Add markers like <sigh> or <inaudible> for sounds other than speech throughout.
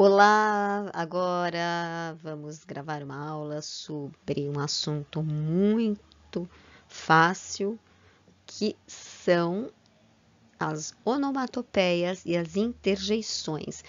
Olá! Agora vamos gravar uma aula sobre um assunto muito fácil que são as onomatopeias e as interjeições.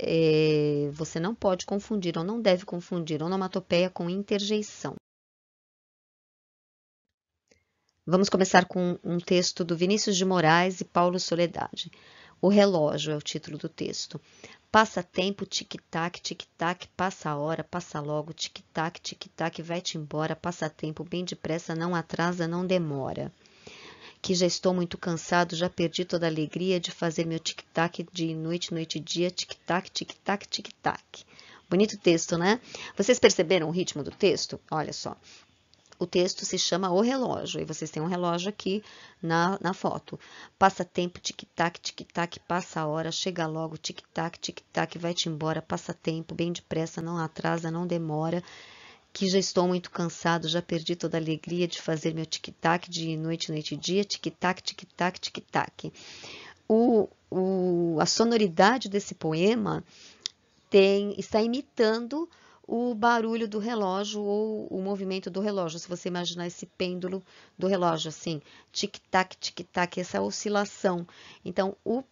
É, você não pode confundir ou não deve confundir onomatopeia com interjeição. Vamos começar com um texto do Vinícius de Moraes e Paulo Soledade. O relógio é o título do texto. Passa tempo, tic-tac, tic-tac, passa a hora, passa logo, tic-tac, tic-tac, vai-te embora, passa tempo bem depressa, não atrasa, não demora. Que já estou muito cansado, já perdi toda a alegria de fazer meu tic-tac de noite, noite e dia, tic-tac, tic-tac, tic-tac. Bonito texto, né? Vocês perceberam o ritmo do texto? Olha só. O texto se chama O Relógio, e vocês têm um relógio aqui na, na foto. Passa tempo, tic-tac, tic-tac, passa a hora, chega logo, tic-tac, tic-tac, vai-te embora, passa tempo, bem depressa, não atrasa, não demora que já estou muito cansado, já perdi toda a alegria de fazer meu tic-tac de noite, noite e dia, tic-tac, tic-tac, tic-tac. O, o, a sonoridade desse poema tem, está imitando o barulho do relógio ou o movimento do relógio. Se você imaginar esse pêndulo do relógio, assim, tic-tac, tic-tac, essa oscilação. Então, o,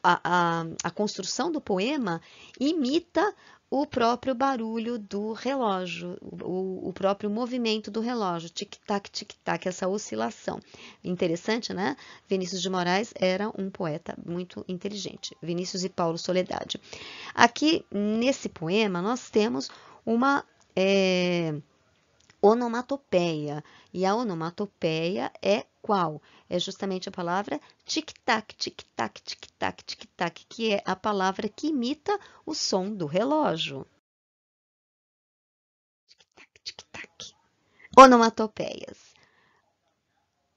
a, a, a construção do poema imita o próprio barulho do relógio, o, o próprio movimento do relógio, tic-tac, tic-tac, essa oscilação. Interessante, né? Vinícius de Moraes era um poeta muito inteligente. Vinícius e Paulo Soledade. Aqui, nesse poema, nós temos uma é, onomatopeia. E a onomatopeia é qual? É justamente a palavra tic-tac, tic-tac, tic-tac, tic-tac, que é a palavra que imita o som do relógio. Tic-tac, tic-tac. Onomatopeias.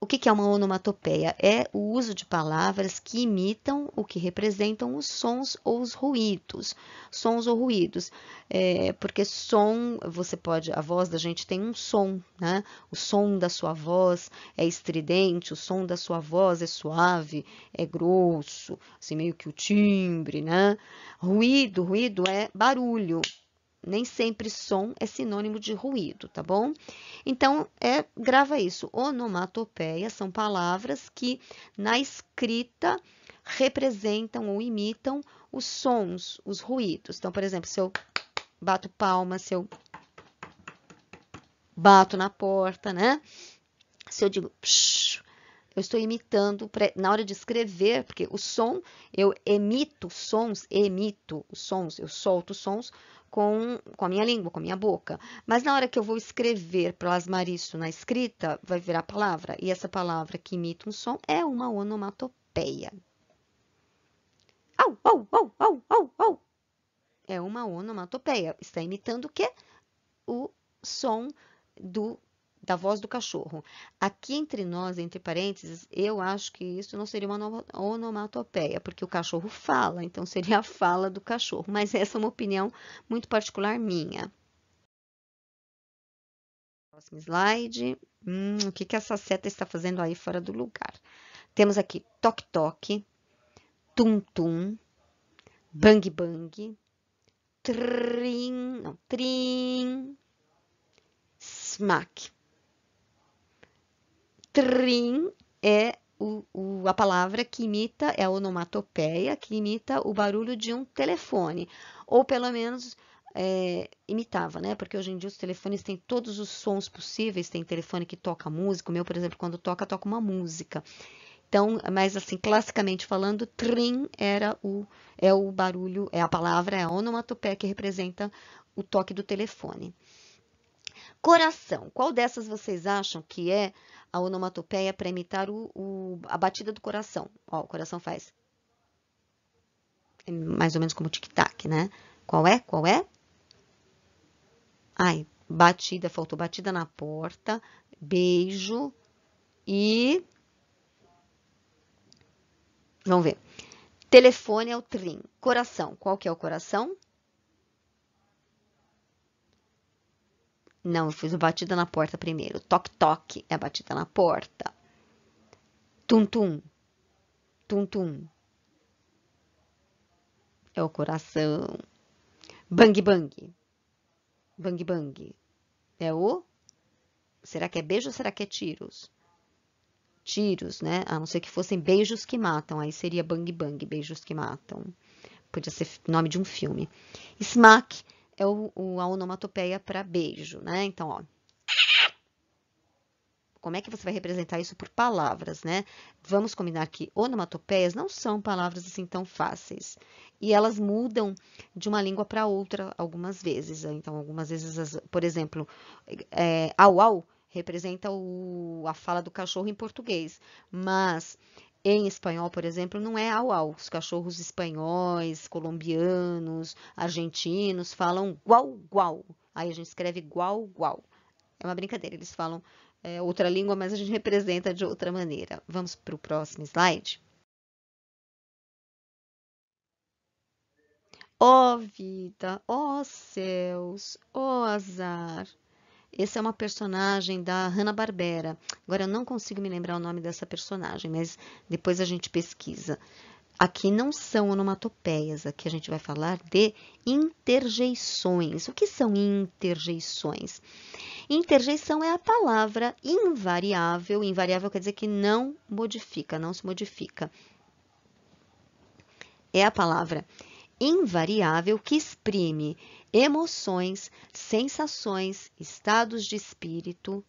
O que é uma onomatopeia? É o uso de palavras que imitam o que representam os sons ou os ruídos. Sons ou ruídos. É, porque som, você pode. A voz da gente tem um som, né? O som da sua voz é estridente, o som da sua voz é suave, é grosso, assim meio que o timbre, né? Ruído, ruído é barulho. Nem sempre som é sinônimo de ruído, tá bom? Então, é, grava isso. Onomatopeia são palavras que na escrita representam ou imitam os sons, os ruídos. Então, por exemplo, se eu bato palma, se eu bato na porta, né? Se eu digo psh, eu estou imitando na hora de escrever, porque o som, eu emito sons, emito os sons, eu solto sons com, com a minha língua, com a minha boca. Mas na hora que eu vou escrever, plasmar isso na escrita, vai virar palavra. E essa palavra que imita um som é uma onomatopeia. Au, au, au, au, au, au. É uma onomatopeia. Está imitando o quê? O som do da voz do cachorro. Aqui entre nós, entre parênteses, eu acho que isso não seria uma onomatopeia, porque o cachorro fala, então seria a fala do cachorro, mas essa é uma opinião muito particular minha. Próximo slide. Hum, o que, que essa seta está fazendo aí fora do lugar? Temos aqui toque-toque, tum-tum, bang-bang, trim, não, trim, smack. Trim é o, o, a palavra que imita, é a onomatopeia que imita o barulho de um telefone, ou pelo menos é, imitava, né? Porque hoje em dia os telefones têm todos os sons possíveis, tem telefone que toca música, o meu, por exemplo, quando toca, toca uma música. Então, mas assim, classicamente falando, trim era o, é o barulho, é a palavra, é a onomatopeia que representa o toque do telefone. Coração. Qual dessas vocês acham que é a onomatopeia para imitar o, o, a batida do coração? Ó, o coração faz. É mais ou menos como tic-tac, né? Qual é? Qual é? Ai, batida, faltou batida na porta, beijo e. Vamos ver. Telefone é o trim. Coração. Qual que é o coração? Não, eu fiz a batida na porta primeiro. Toque-toque é a batida na porta. Tum-tum. Tum-tum. É o coração. Bang-bang. Bang-bang. É o... Será que é beijo ou será que é tiros? Tiros, né? A não ser que fossem beijos que matam. Aí seria bang-bang, beijos que matam. Podia ser nome de um filme. Smack é o, o, a onomatopeia para beijo, né? Então, ó. Como é que você vai representar isso por palavras, né? Vamos combinar que onomatopeias não são palavras assim tão fáceis. E elas mudam de uma língua para outra algumas vezes. Então, algumas vezes, por exemplo, é, au au representa o, a fala do cachorro em português, mas em espanhol, por exemplo, não é au-au. Os cachorros espanhóis, colombianos, argentinos falam guau-guau. Aí a gente escreve guau-guau. É uma brincadeira, eles falam é, outra língua, mas a gente representa de outra maneira. Vamos para o próximo slide? Ó oh, vida, ó oh, céus, ó oh, azar, essa é uma personagem da Hanna-Barbera. Agora eu não consigo me lembrar o nome dessa personagem, mas depois a gente pesquisa. Aqui não são onomatopeias, aqui a gente vai falar de interjeições. O que são interjeições? Interjeição é a palavra invariável. Invariável quer dizer que não modifica, não se modifica. É a palavra invariável que exprime emoções, sensações, estados de espírito,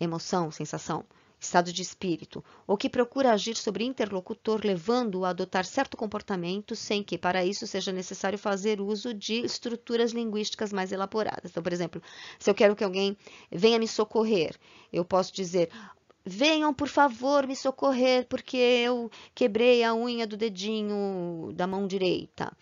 emoção, sensação, estado de espírito, ou que procura agir sobre interlocutor, levando-o a adotar certo comportamento, sem que para isso seja necessário fazer uso de estruturas linguísticas mais elaboradas. Então, por exemplo, se eu quero que alguém venha me socorrer, eu posso dizer: venham, por favor, me socorrer, porque eu quebrei a unha do dedinho da mão direita.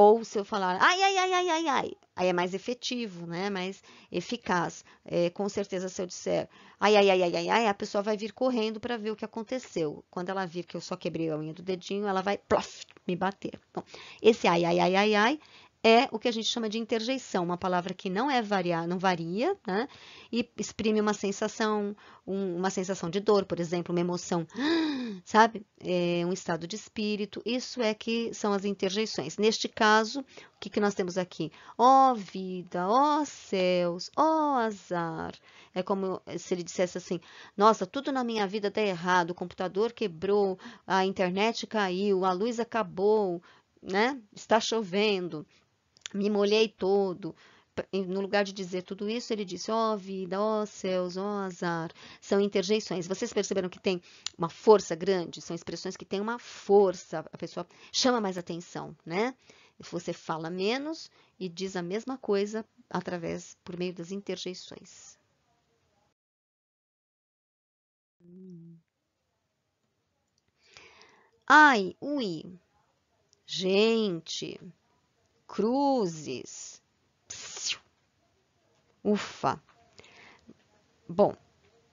Ou se eu falar ai, ai, ai, ai, ai, ai, aí é mais efetivo, né? Mais eficaz. É, com certeza, se eu disser ai, ai, ai, ai, ai, ai, a pessoa vai vir correndo para ver o que aconteceu. Quando ela vir que eu só quebrei a unha do dedinho, ela vai plof, me bater. Bom, então, esse ai, ai, ai, ai, ai é o que a gente chama de interjeição, uma palavra que não é variar, não varia, né? E exprime uma sensação, um, uma sensação de dor, por exemplo, uma emoção, <gasps> sabe? É um estado de espírito. Isso é que são as interjeições. Neste caso, o que, que nós temos aqui? Ó oh, vida, ó oh, céus, ó oh, azar. É como se ele dissesse assim: Nossa, tudo na minha vida está errado. O computador quebrou, a internet caiu, a luz acabou, né? Está chovendo me molhei todo. No lugar de dizer tudo isso, ele disse: Ó oh, vida, ó oh, céus, ó oh, azar. São interjeições. Vocês perceberam que tem uma força grande? São expressões que têm uma força. A pessoa chama mais atenção, né? Você fala menos e diz a mesma coisa através, por meio das interjeições. Ai, ui. Gente cruzes. Ufa. Bom,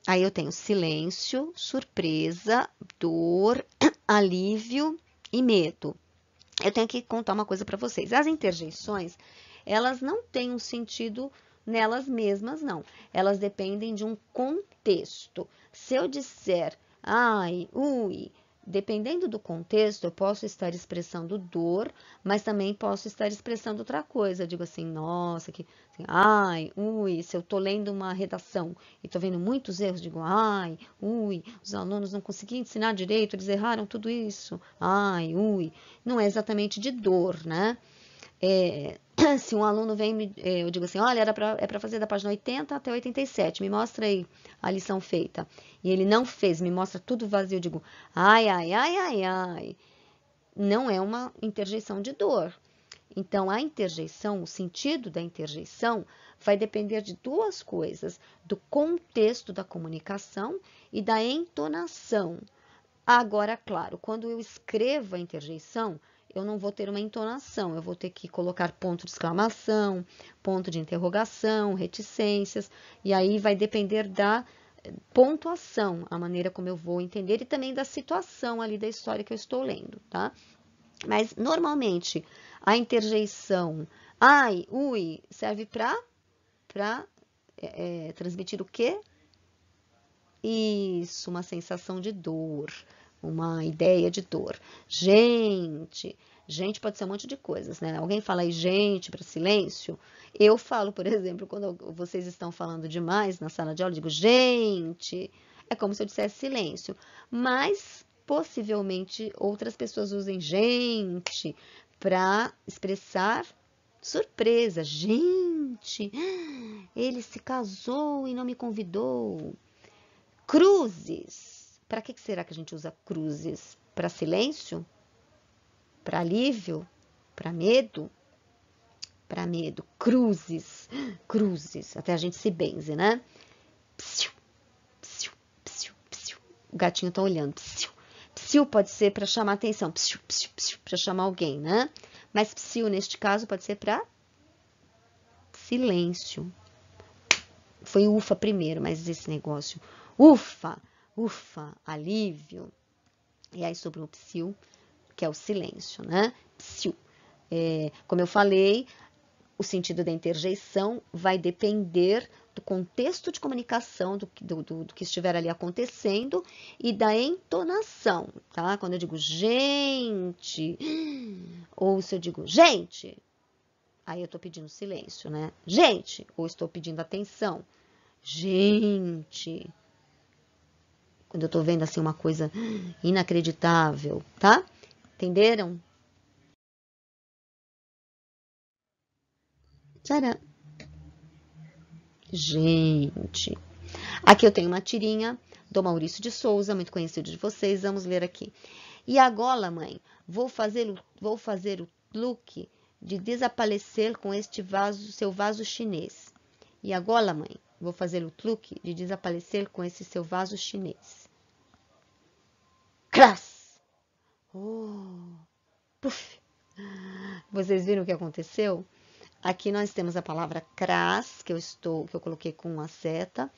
aí eu tenho silêncio, surpresa, dor, <clears throat> alívio e medo. Eu tenho que contar uma coisa para vocês. As interjeições, elas não têm um sentido nelas mesmas, não. Elas dependem de um contexto. Se eu disser ai, ui, Dependendo do contexto, eu posso estar expressando dor, mas também posso estar expressando outra coisa. Eu digo assim, nossa, que, assim, ai, ui, se eu estou lendo uma redação e estou vendo muitos erros, digo, ai, ui, os alunos não conseguiam ensinar direito, eles erraram tudo isso, ai, ui. Não é exatamente de dor, né? É, <laughs> se um aluno vem, me, é, eu digo assim, olha, era pra, é para fazer da página 80 até 87, me mostra aí a lição feita. E ele não fez, me mostra tudo vazio, eu digo, ai, ai, ai, ai, ai. Não é uma interjeição de dor. Então, a interjeição, o sentido da interjeição, vai depender de duas coisas, do contexto da comunicação e da entonação. Agora, claro, quando eu escrevo a interjeição, eu não vou ter uma entonação, eu vou ter que colocar ponto de exclamação, ponto de interrogação, reticências, e aí vai depender da pontuação, a maneira como eu vou entender e também da situação ali da história que eu estou lendo, tá? Mas normalmente a interjeição ai, ui serve para pra é, é, transmitir o quê? Isso, uma sensação de dor uma ideia de dor. Gente, gente pode ser um monte de coisas, né? Alguém fala aí gente para silêncio. Eu falo, por <laughs> exemplo, quando vocês estão falando demais na sala de aula, digo gente. É como se eu dissesse silêncio. Mas possivelmente outras pessoas usem gente para expressar surpresa. Gente, ele se casou e não me convidou. Cruzes para que será que a gente usa cruzes? Para silêncio? Para alívio? Para medo? Para medo. Cruzes. Cruzes. Até a gente se benze, né? Psiu, psiu, psiu, psiu. O gatinho tá olhando. Psiu. Psiu pode ser para chamar atenção. Psiu, psiu, psiu. Para chamar alguém, né? Mas psiu, neste caso, pode ser para silêncio. Foi ufa primeiro, mas esse negócio. Ufa! ufa, alívio. E aí sobre o psiu, que é o silêncio, né? Psiu. É, como eu falei, o sentido da interjeição vai depender do contexto de comunicação, do, do, do, do, que estiver ali acontecendo e da entonação, tá? Quando eu digo gente, ou se eu digo gente, aí eu estou pedindo silêncio, né? Gente, ou estou pedindo atenção. Gente quando eu tô vendo assim uma coisa inacreditável, tá? Entenderam? Será? Gente. Aqui eu tenho uma tirinha do Maurício de Souza, muito conhecido de vocês. Vamos ler aqui. E agora, mãe, vou fazer, vou fazer o look de desaparecer com este vaso, seu vaso chinês. E agora, mãe, vou fazer o truque de desaparecer com esse seu vaso chinês cras, Oh, puf! Vocês viram o que aconteceu? Aqui nós temos a palavra cras que eu estou, que eu coloquei com a seta,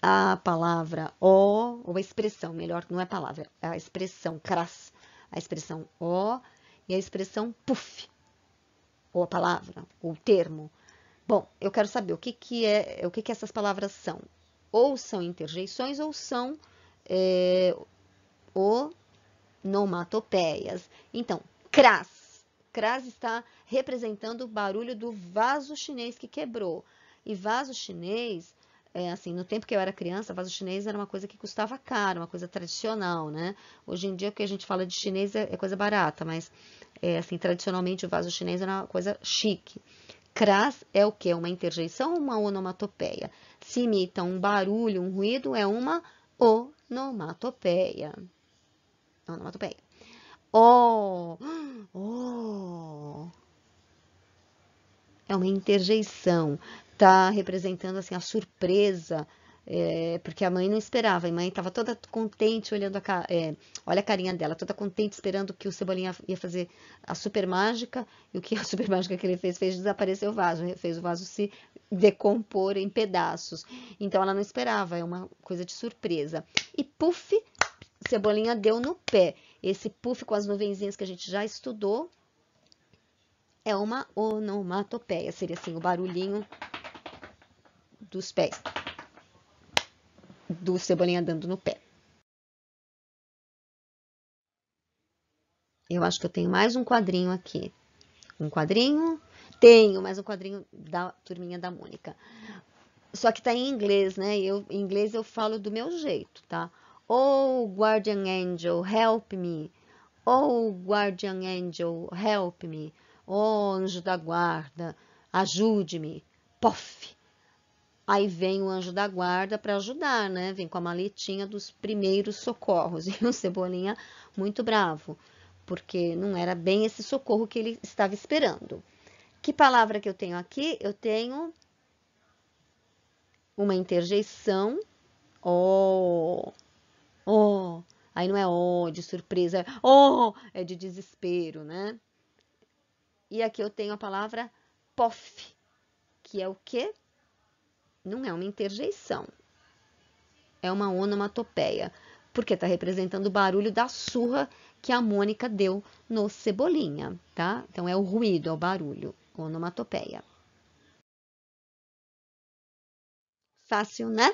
a palavra o, ou a expressão, melhor, não é palavra, é a expressão cras, a expressão o e a expressão puff, ou a palavra, ou o termo. Bom, eu quero saber o que, que é, o que, que essas palavras são. Ou são interjeições ou são é, onomatopeias. Então, cras. Cras está representando o barulho do vaso chinês que quebrou. E vaso chinês, é assim, no tempo que eu era criança, vaso chinês era uma coisa que custava caro, uma coisa tradicional, né? Hoje em dia o que a gente fala de chinês é, é, coisa barata, mas é assim, tradicionalmente o vaso chinês era uma coisa chique. Cras é o que? Uma interjeição ou uma onomatopeia? Se imita um barulho, um ruído, é uma onomatopeia onomatopeia. Oh, oh. É uma interjeição. Tá representando assim a surpresa, é, porque a mãe não esperava. A mãe estava toda contente olhando a é, olha a carinha dela, toda contente esperando que o Cebolinha ia fazer a super mágica. E o que a <laughs> super mágica que ele fez fez desaparecer o vaso, fez o vaso se decompor em pedaços. Então ela não esperava, é uma coisa de surpresa. E puff, Cebolinha deu no pé. Esse puff com as nuvenzinhas que a gente já estudou é uma onomatopeia, seria assim o barulhinho dos pés, do Cebolinha dando no pé. Eu acho que eu tenho mais um quadrinho aqui. Um quadrinho? Tenho mais um quadrinho da turminha da Mônica. Só que tá em inglês, né? Eu, em inglês eu falo do meu jeito, tá? Oh, Guardian Angel, help me! Oh, Guardian Angel, help me! Oh, anjo da guarda, ajude-me! Pof! Aí vem o anjo da guarda para ajudar, né? Vem com a maletinha dos primeiros socorros. <laughs> E o Cebolinha, muito bravo, porque não era bem esse socorro que ele estava esperando. Que palavra que eu tenho aqui? Eu tenho uma interjeição. Oh! Oh, aí não é oh de surpresa, é, oh, é de desespero, né? E aqui eu tenho a palavra pof, que é o quê? Não é uma interjeição. É uma onomatopeia, porque está representando o barulho da surra que a Mônica deu no Cebolinha, tá? Então é o ruído, é o barulho, onomatopeia. Fácil, né?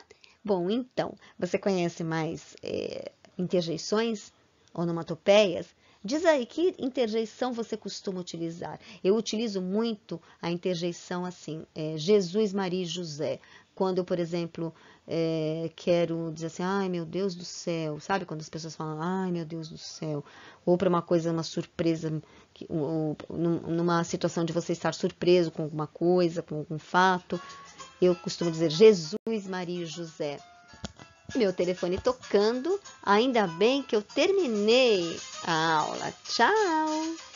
Bom, então, você conhece mais é, interjeições, onomatopeias? Diz aí que interjeição você costuma utilizar. Eu utilizo muito a interjeição assim, é, Jesus, Maria e José. Quando eu, por exemplo, é, quero dizer assim, ai meu Deus do céu, sabe? Quando as pessoas falam, ai meu Deus do céu, ou para uma coisa, uma surpresa, ou, numa situação de você estar surpreso com alguma coisa, com algum fato. Eu costumo dizer Jesus, Maria e José. Meu telefone tocando. Ainda bem que eu terminei a aula. Tchau!